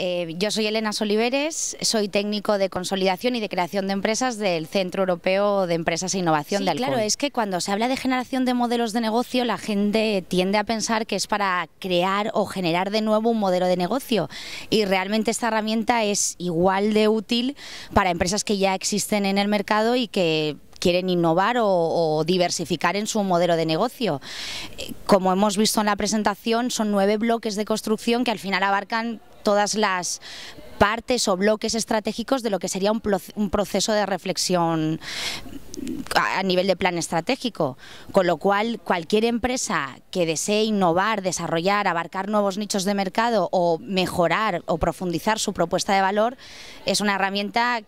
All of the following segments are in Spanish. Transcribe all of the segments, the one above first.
Eh, yo soy Elena Soliveres, soy técnico de consolidación y de creación de empresas del Centro Europeo de Empresas e Innovación de Claro, es que cuando se habla de generación de modelos de negocio, la gente tiende a pensar que es para crear o generar de nuevo un modelo de negocio. Y realmente esta herramienta es igual de útil para empresas que ya existen en el mercado y que quieren innovar o, diversificar en su modelo de negocio. Como hemos visto en la presentación, son nueve bloques de construcción que al final abarcan todas las partes o bloques estratégicos de lo que sería un proceso de reflexión a nivel de plan estratégico, con lo cual cualquier empresa que desee innovar, desarrollar, abarcar nuevos nichos de mercado o mejorar o profundizar su propuesta de valor es una herramienta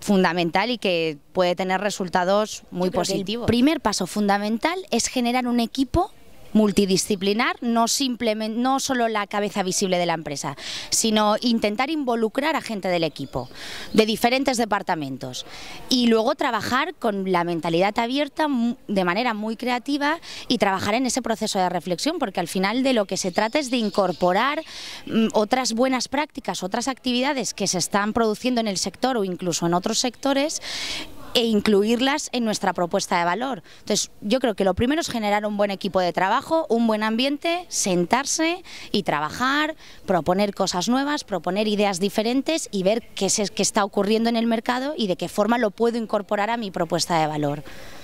fundamental y que puede tener resultados muy positivos. El primer paso fundamental es generar un equipo multidisciplinar, no, simplemente, no solo la cabeza visible de la empresa, sino intentar involucrar a gente del equipo, de diferentes departamentos, y luego trabajar con la mentalidad abierta de manera muy creativa y trabajar en ese proceso de reflexión, porque al final de lo que se trata es de incorporar mm, otras buenas prácticas, otras actividades que se están produciendo en el sector o incluso en otros sectores e incluirlas en nuestra propuesta de valor. Entonces, yo creo que lo primero es generar un buen equipo de trabajo, un buen ambiente, sentarse y trabajar, proponer cosas nuevas, proponer ideas diferentes y ver qué, es qué está ocurriendo en el mercado y de qué forma lo puedo incorporar a mi propuesta de valor.